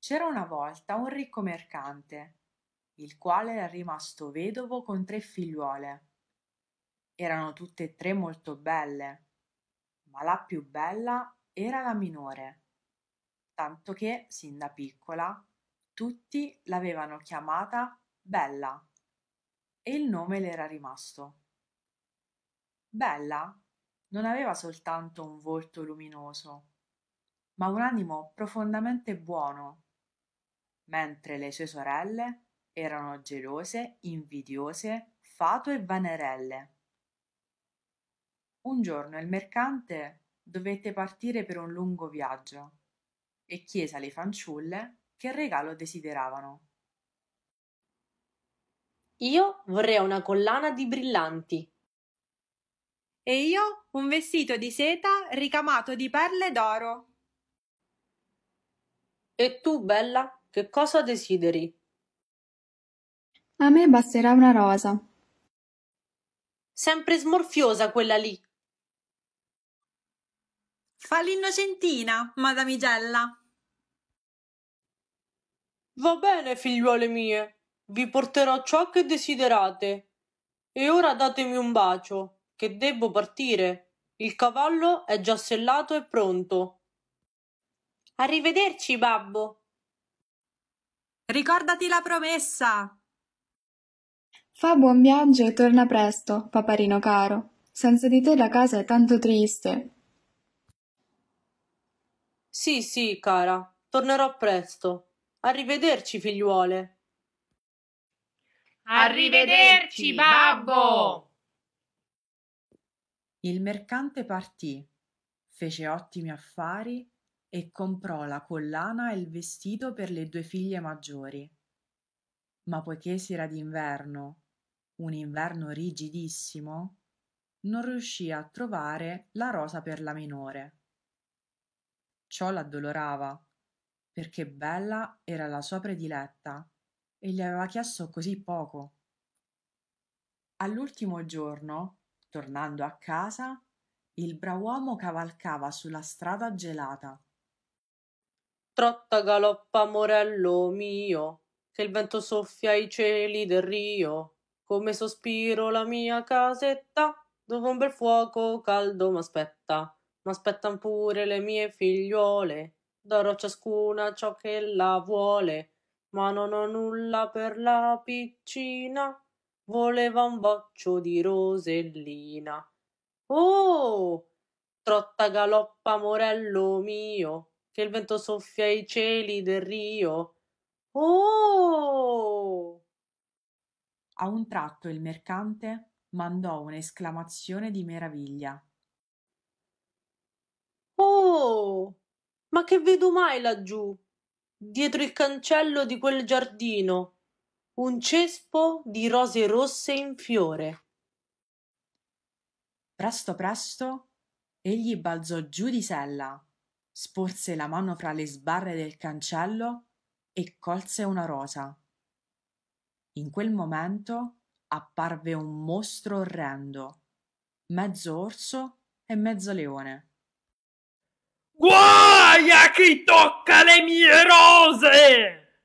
c'era una volta un ricco mercante il quale era rimasto vedovo con tre figliuole erano tutte e tre molto belle ma la più bella era la minore tanto che sin da piccola tutti l'avevano chiamata bella e il nome le era rimasto bella non aveva soltanto un volto luminoso ma un animo profondamente buono mentre le sue sorelle erano gelose, invidiose, fato e vanerelle. Un giorno il mercante dovette partire per un lungo viaggio e chiese alle fanciulle che regalo desideravano. Io vorrei una collana di brillanti. E io un vestito di seta ricamato di perle d'oro. E tu, bella? che cosa desideri? A me basterà una rosa. Sempre smorfiosa quella lì. Fa l'innocentina, madamigella. Va bene, figliuole mie, vi porterò ciò che desiderate. E ora datemi un bacio, che devo partire. Il cavallo è già sellato e pronto. Arrivederci, babbo. Ricordati la promessa! Fa buon viaggio e torna presto, paparino caro. Senza di te la casa è tanto triste. Sì, sì, cara, tornerò presto. Arrivederci, figliuole. Arrivederci, babbo! Il mercante partì, fece ottimi affari e comprò la collana e il vestito per le due figlie maggiori. Ma poiché si era d'inverno, un inverno rigidissimo, non riuscì a trovare la rosa per la minore. Ciò l'addolorava, perché Bella era la sua prediletta e gli aveva chiesto così poco. All'ultimo giorno, tornando a casa, il brav'uomo cavalcava sulla strada gelata trotta galoppa morello mio che il vento soffia i cieli del rio come sospiro la mia casetta dove un bel fuoco caldo m'aspetta m'aspettan pure le mie figliuole darò ciascuna ciò che la vuole ma non ho nulla per la piccina voleva un boccio di rosellina oh trotta galoppa morello mio che il vento soffia i cieli del Rio. Oh! A un tratto il mercante mandò un'esclamazione di meraviglia. Oh! Ma che vedo mai laggiù? Dietro il cancello di quel giardino, un cespo di rose rosse in fiore. Presto presto egli balzò giù di sella sporse la mano fra le sbarre del cancello e colse una rosa in quel momento apparve un mostro orrendo mezzo orso e mezzo leone guai a chi tocca le mie rose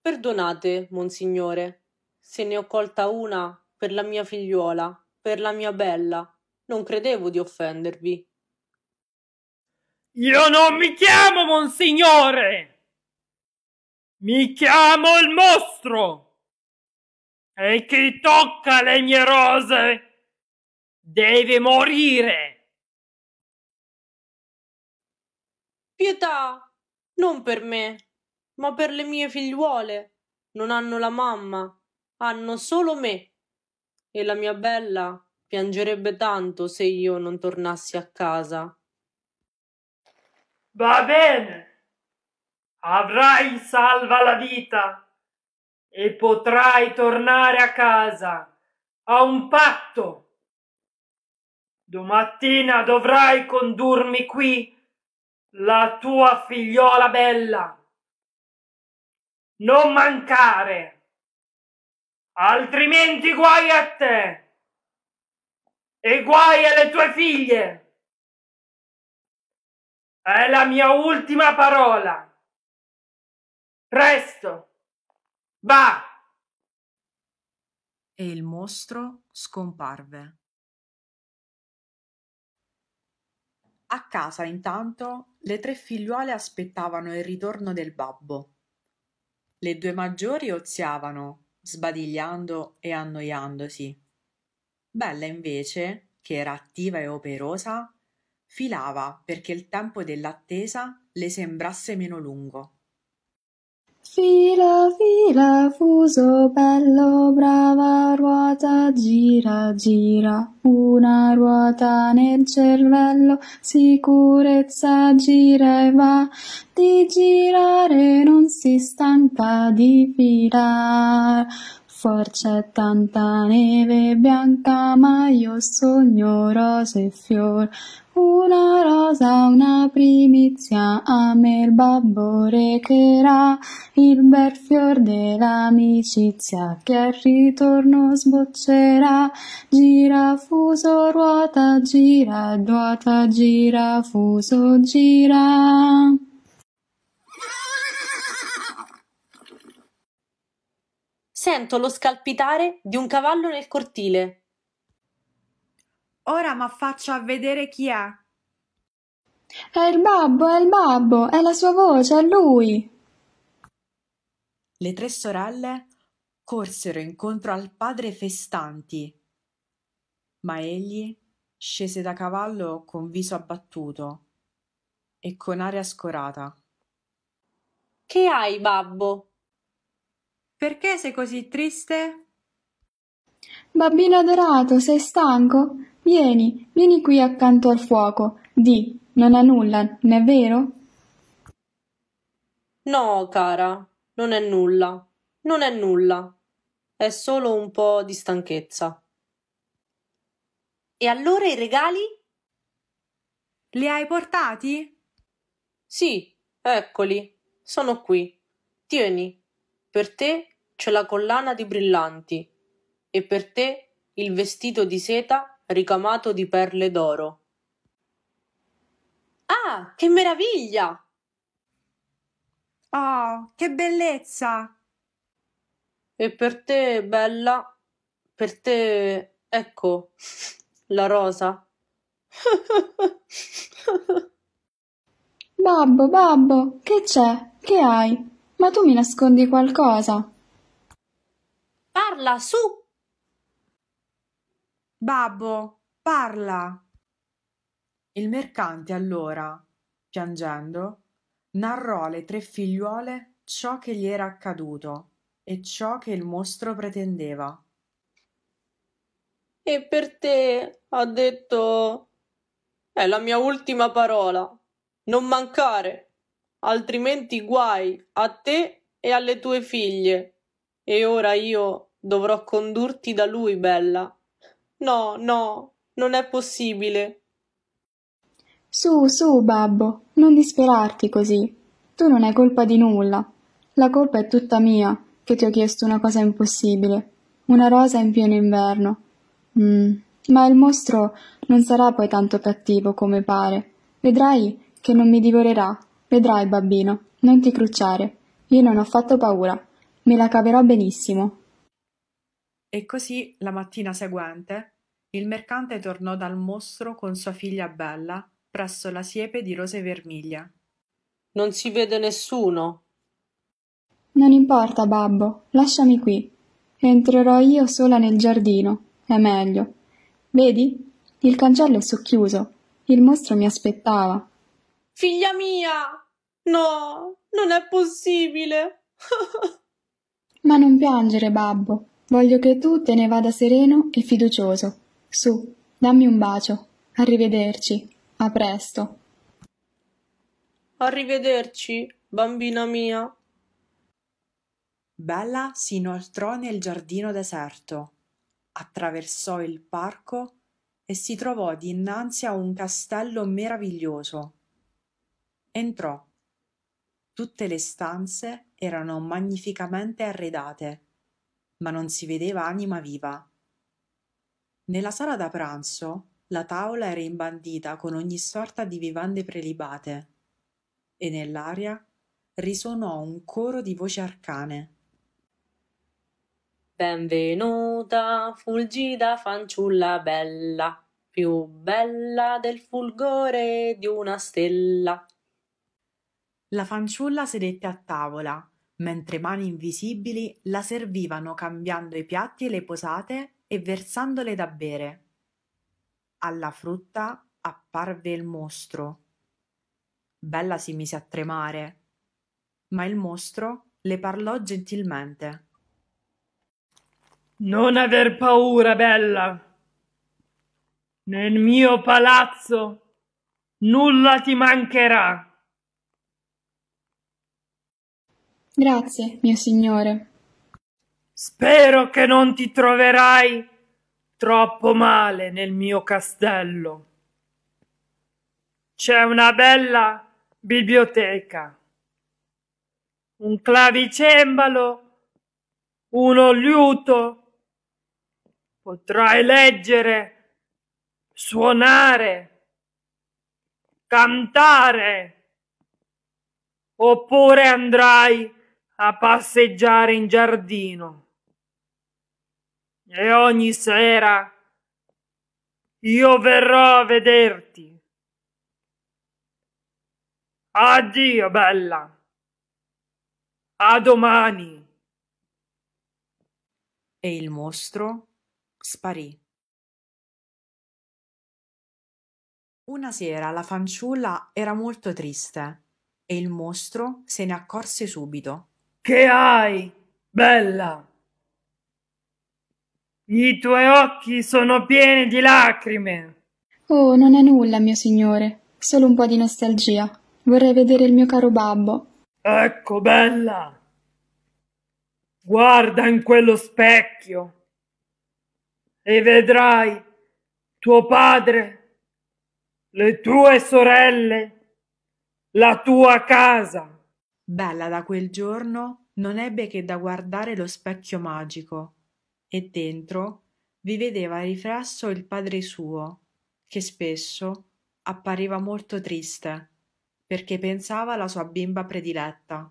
perdonate monsignore se ne ho colta una per la mia figliuola per la mia bella non credevo di offendervi io non mi chiamo Monsignore! Mi chiamo il mostro! E chi tocca le mie rose deve morire! Pietà! Non per me, ma per le mie figliuole. Non hanno la mamma, hanno solo me. E la mia bella piangerebbe tanto se io non tornassi a casa. Va bene, avrai salva la vita e potrai tornare a casa a un patto. Domattina dovrai condurmi qui la tua figliola bella. Non mancare, altrimenti guai a te e guai alle tue figlie. È la mia ultima parola. Presto. Va. E il mostro scomparve. A casa, intanto, le tre figliuole aspettavano il ritorno del babbo. Le due maggiori oziavano, sbadigliando e annoiandosi. Bella, invece, che era attiva e operosa, filava perché il tempo dell'attesa le sembrasse meno lungo fila fila fuso bello brava ruota gira gira una ruota nel cervello sicurezza gira e va di girare non si stanca di filar Forse tanta neve bianca, ma io sogno rose e fior. Una rosa, una primizia, a me il babbo recherà il bel fior dell'amicizia che al ritorno sboccerà. Gira fuso, ruota, gira, ruota, gira, fuso, gira. Sento lo scalpitare di un cavallo nel cortile. Ora m'affaccio a vedere chi è. È il babbo, è il babbo, è la sua voce, è lui. Le tre sorelle corsero incontro al padre festanti, ma egli scese da cavallo con viso abbattuto e con aria scorata. Che hai, babbo? Perché sei così triste? Babbino adorato, sei stanco? Vieni, vieni qui accanto al fuoco. Di, non è nulla, non è vero? No, cara, non è nulla. Non è nulla. È solo un po' di stanchezza. E allora i regali? Li hai portati? Sì, eccoli. Sono qui. Tieni. Per te c'è la collana di brillanti e per te il vestito di seta ricamato di perle d'oro. Ah, che meraviglia! Oh, che bellezza! E per te, bella, per te, ecco, la rosa. babbo, babbo, che c'è? Che hai? Ma tu mi nascondi qualcosa? Parla, su! Babbo, parla! Il mercante allora, piangendo, narrò alle tre figliuole ciò che gli era accaduto e ciò che il mostro pretendeva. E per te, ha detto, è la mia ultima parola. Non mancare, altrimenti guai a te e alle tue figlie. E ora io dovrò condurti da lui, bella, No, no, non è possibile. Su, su, babbo, non disperarti così. Tu non hai colpa di nulla. La colpa è tutta mia che ti ho chiesto una cosa impossibile. Una rosa in pieno inverno. Mm. Ma il mostro non sarà poi tanto cattivo come pare. Vedrai che non mi divorerà. Vedrai, babbino, non ti crucciare. Io non ho fatto paura. Me la caverò benissimo. E così la mattina seguente il mercante tornò dal mostro con sua figlia Bella presso la siepe di rose vermiglia. Non si vede nessuno. Non importa, babbo, lasciami qui. Entrerò io sola nel giardino. È meglio. Vedi? Il cancello è socchiuso. Il mostro mi aspettava. Figlia mia! No, non è possibile. Ma non piangere, babbo. Voglio che tu te ne vada sereno e fiducioso. Su, dammi un bacio. Arrivederci. A presto. Arrivederci, bambina mia. Bella si inoltrò nel giardino deserto, attraversò il parco e si trovò dinanzi a un castello meraviglioso. Entrò. Tutte le stanze erano magnificamente arredate ma non si vedeva anima viva. Nella sala da pranzo la tavola era imbandita con ogni sorta di vivande prelibate e nell'aria risuonò un coro di voci arcane. Benvenuta, fulgida fanciulla bella, più bella del fulgore di una stella. La fanciulla sedette a tavola mentre mani invisibili la servivano cambiando i piatti e le posate e versandole da bere. Alla frutta apparve il mostro. Bella si mise a tremare, ma il mostro le parlò gentilmente. Non aver paura, Bella. Nel mio palazzo nulla ti mancherà. Grazie, mio signore. Spero che non ti troverai troppo male nel mio castello. C'è una bella biblioteca, un clavicembalo, uno liuto. Potrai leggere, suonare, cantare, oppure andrai a passeggiare in giardino e ogni sera io verrò a vederti. Addio, bella. A domani. E il mostro sparì. Una sera la fanciulla era molto triste e il mostro se ne accorse subito. Che hai, bella? I tuoi occhi sono pieni di lacrime. Oh, non è nulla, mio signore. Solo un po' di nostalgia. Vorrei vedere il mio caro babbo. Ecco, bella. Guarda in quello specchio e vedrai tuo padre, le tue sorelle, la tua casa. Bella da quel giorno non ebbe che da guardare lo specchio magico e dentro vi vedeva riflesso il padre suo, che spesso appariva molto triste perché pensava alla sua bimba prediletta.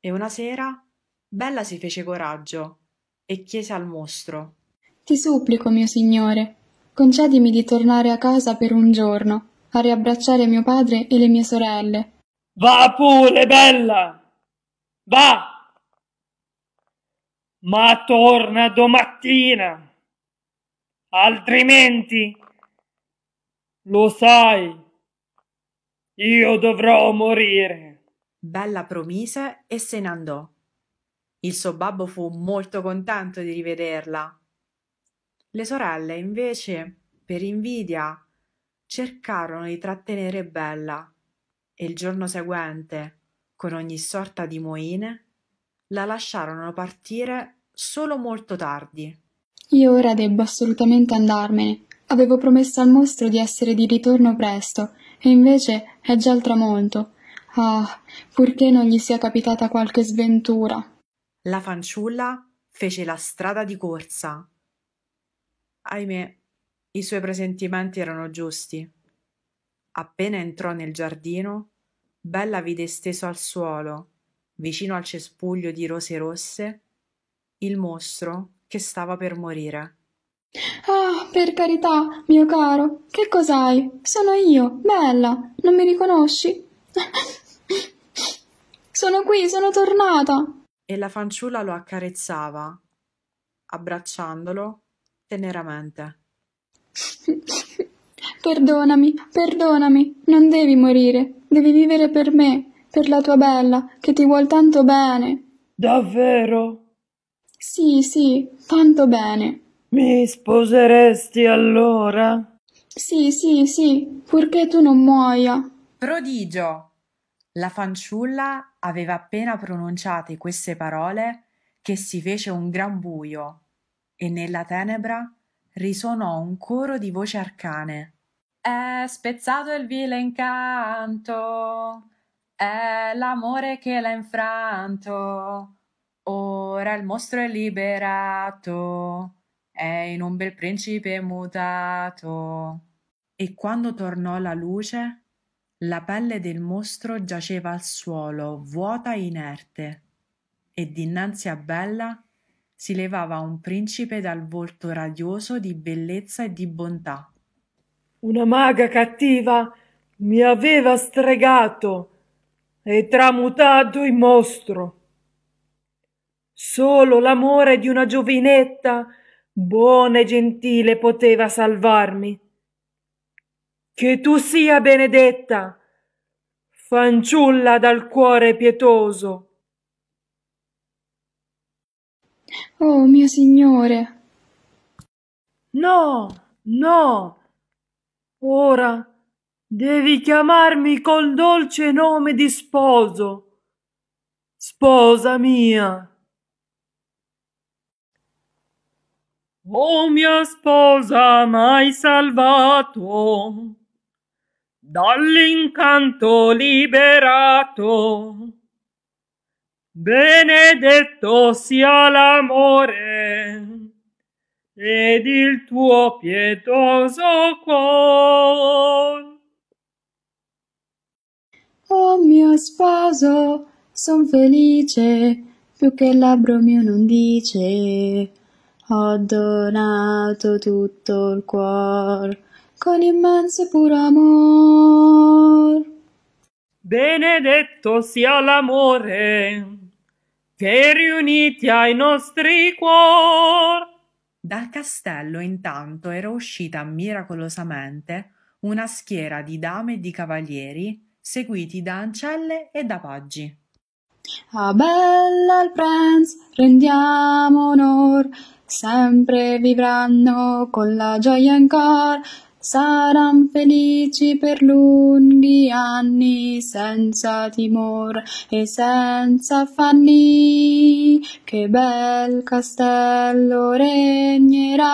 E una sera Bella si fece coraggio e chiese al mostro Ti supplico, mio signore, concedimi di tornare a casa per un giorno, a riabbracciare mio padre e le mie sorelle, Va pure, bella! Va! Ma torna domattina, altrimenti, lo sai, io dovrò morire. Bella promise e se ne andò. Il suo babbo fu molto contento di rivederla. Le sorelle, invece, per invidia, cercarono di trattenere Bella e il giorno seguente con ogni sorta di moine la lasciarono partire solo molto tardi io ora debbo assolutamente andarmene avevo promesso al mostro di essere di ritorno presto e invece è già il tramonto ah purché non gli sia capitata qualche sventura la fanciulla fece la strada di corsa ahimè i suoi presentimenti erano giusti appena entrò nel giardino bella vide steso al suolo vicino al cespuglio di rose rosse il mostro che stava per morire ah per carità mio caro che cos'hai sono io bella non mi riconosci sono qui sono tornata e la fanciulla lo accarezzava abbracciandolo teneramente Perdonami, perdonami, non devi morire, devi vivere per me, per la tua bella, che ti vuol tanto bene. Davvero? Sì, sì, tanto bene. Mi sposeresti allora? Sì, sì, sì, purché tu non muoia. Prodigio! La fanciulla aveva appena pronunciate queste parole che si fece un gran buio e nella tenebra risuonò un coro di voci arcane. È spezzato il vile incanto, è l'amore che l'ha infranto. Ora il mostro è liberato, è in un bel principe mutato. E quando tornò la luce, la pelle del mostro giaceva al suolo, vuota e inerte, e dinanzi a Bella si levava un principe dal volto radioso di bellezza e di bontà una maga cattiva mi aveva stregato e tramutato in mostro. Solo l'amore di una giovinetta buona e gentile poteva salvarmi. Che tu sia benedetta, fanciulla dal cuore pietoso. Oh mio signore. No, no, Ora devi chiamarmi col dolce nome di sposo. Sposa mia. O oh mia sposa mai salvato, dall'incanto liberato. Benedetto sia l'amore ed il tuo pietoso cuor. Oh mio sposo, son felice, più che il labbro mio non dice. Ho donato tutto il cuor con immenso puro amor. Benedetto sia l'amore che riuniti ai nostri cuor dal castello intanto era uscita miracolosamente una schiera di dame e di cavalieri seguiti da ancelle e da paggi a ah, bella al prince rendiamo onor sempre vivranno con la gioia in cor saran felici per lunghi anni senza timor e senza affanni che bel castello regnerà.